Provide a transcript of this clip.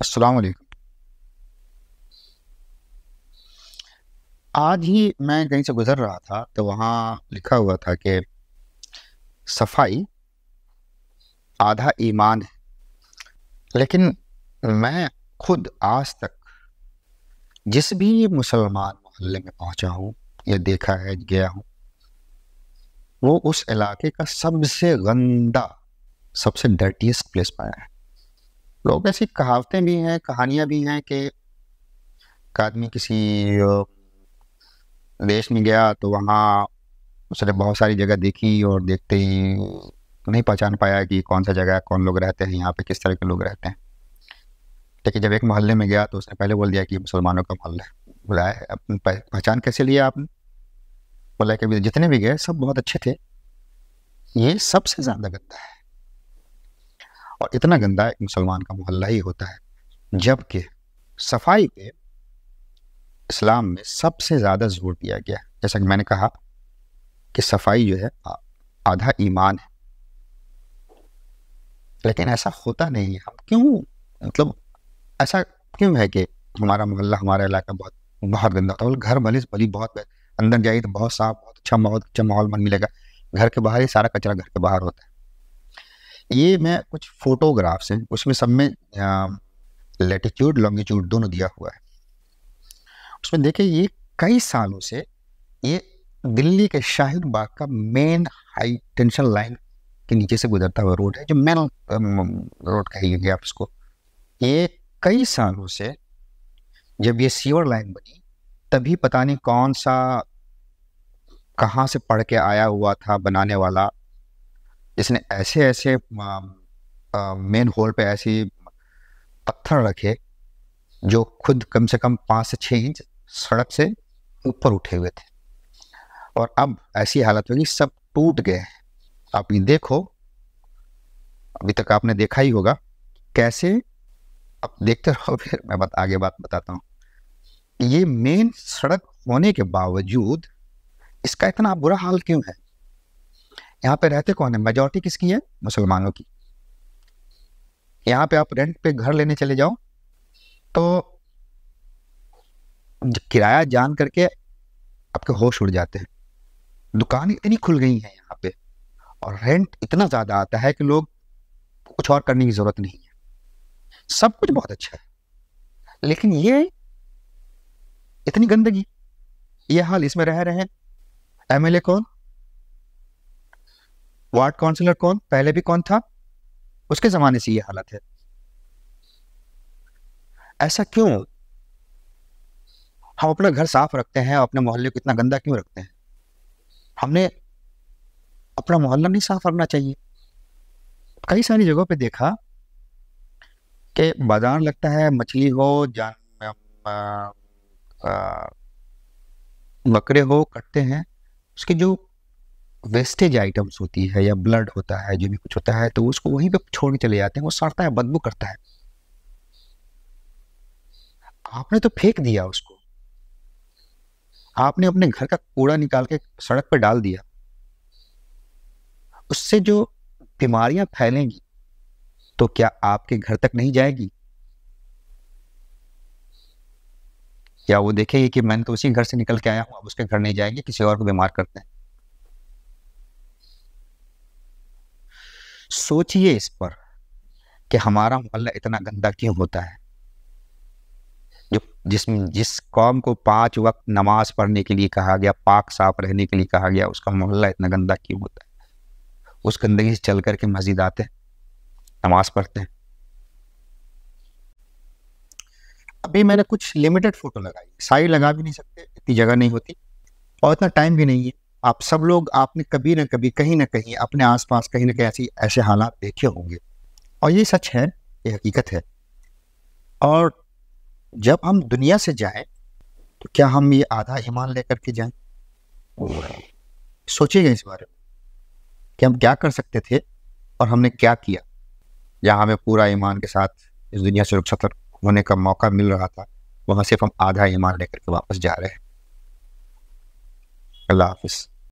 असलकुम आज ही मैं कहीं से गुज़र रहा था तो वहाँ लिखा हुआ था कि सफाई आधा ईमान है लेकिन मैं खुद आज तक जिस भी मुसलमान मोहल्ले में पहुँचा हूँ या देखा है गया हूँ वो उस इलाके का सबसे गंदा सबसे डर्टीस्ट प्लेस पाया है लोग ऐसी कहावतें भी हैं कहानियाँ भी हैं कि एक आदमी किसी देश में गया तो वहाँ उसने बहुत सारी जगह देखी और देखते ही नहीं पहचान पाया कि कौन सा जगह है कौन लोग रहते हैं यहाँ पे किस तरह के लोग रहते हैं लेकिन जब एक मोहल्ले में गया तो उसने पहले बोल दिया कि मुसलमानों का मोहल्ला बुलाया पहचान कैसे लिया आपने बोला कि जितने भी गए सब बहुत अच्छे थे ये सबसे ज़्यादा गंदा है और इतना गंदा एक मुसलमान का मोहल्ला ही होता है जबकि सफाई पे इस्लाम में सबसे ज़्यादा जोर दिया गया है जैसा कि मैंने कहा कि सफाई जो है आधा ईमान है लेकिन ऐसा होता नहीं है हम क्यों मतलब ऐसा क्यों है कि हमारा मोहल्ला हमारा इलाका बहुत बहुत गंदा होता है घर भले भली बहुत अंदर जाइए तो बहुत साफ बहुत अच्छा बहुत अच्छा माहौल मन मिलेगा घर के बाहर ही सारा कचरा घर के बाहर होता है ये मैं कुछ फोटोग्राफ्स हैं उसमें सब में लेटिट्यूड लॉन्गिट्यूड दोनों दिया हुआ है उसमें देखिए ये कई सालों से ये दिल्ली के शाहिद बाग का मेन हाई टेंशन लाइन के नीचे से गुजरता हुआ रोड है जो मेन रोड कहेंगे आप इसको ये कई सालों से जब ये सीवर लाइन बनी तभी पता नहीं कौन सा कहाँ से पढ़ के आया हुआ था बनाने वाला इसने ऐसे ऐसे मेन होल पे ऐसे पत्थर रखे जो खुद कम से कम पाँच से छः इंच सड़क से ऊपर उठे हुए थे और अब ऐसी हालत होगी सब टूट गए हैं आप ये देखो अभी तक आपने देखा ही होगा कैसे अब देखते रहो फिर मैं बात आगे बात बताता हूँ ये मेन सड़क होने के बावजूद इसका इतना बुरा हाल क्यों है यहाँ पे रहते कौन है मेजोरिटी किसकी है मुसलमानों की यहाँ पे आप रेंट पे घर लेने चले जाओ तो किराया जान करके आपके होश उड़ जाते हैं दुकान इतनी खुल गई है यहाँ पे और रेंट इतना ज़्यादा आता है कि लोग कुछ और करने की ज़रूरत नहीं है सब कुछ बहुत अच्छा है लेकिन ये इतनी गंदगी ये हाल इसमें रह रहे हैं एमएलए कौन वार्ड काउंसिलर कौन पहले भी कौन था उसके ज़माने से ये हालत है ऐसा क्यों हम अपना घर साफ रखते हैं अपने मोहल्ले को इतना गंदा क्यों रखते हैं हमने अपना मोहल्ला नहीं साफ रखना चाहिए कई सारी जगहों पे देखा कि बाजार लगता है मछली हो जान बकरे हो कटते हैं उसके जो वेस्टेज आइटम्स होती है या ब्लड होता है जो भी कुछ होता है तो उसको वहीं पे छोड़ के चले जाते हैं वो सड़ता है बदबू करता है आपने तो फेंक दिया उसको आपने अपने घर का कूड़ा निकाल के सड़क पर डाल दिया उससे जो बीमारियां फैलेंगी तो क्या आपके घर तक नहीं जाएगी क्या वो देखेगी कि मैंने तो उसी घर से निकल के आया हूं अब उसके घर नहीं जाएंगे किसी और को बीमार करते हैं सोचिए इस पर कि हमारा मोहल्ला इतना गंदा क्यों होता है जो जिस जिस कौम को पांच वक्त नमाज पढ़ने के लिए कहा गया पाक साफ रहने के लिए कहा गया उसका मोहल्ला इतना गंदा क्यों होता है उस गंदगी से चल करके मस्जिद आते हैं नमाज पढ़ते हैं अभी मैंने कुछ लिमिटेड फोटो लगाई साइड लगा भी नहीं सकते इतनी जगह नहीं होती और इतना टाइम भी नहीं है आप सब लोग आपने कभी ना कभी कहीं ना कहीं अपने आसपास कहीं ना कहीं ऐसी ऐसे हालात देखे होंगे और ये सच है ये हकीकत है और जब हम दुनिया से जाएं तो क्या हम ये आधा ईमान लेकर के जाएं सोचिएगा इस बारे में कि हम क्या कर सकते थे और हमने क्या किया या हमें पूरा ईमान के साथ इस दुनिया से रुख होने का मौका मिल रहा था वहाँ सिर्फ हम आधा ईमान लेकर के वापस जा रहे हैं अल्लाह हाफिज़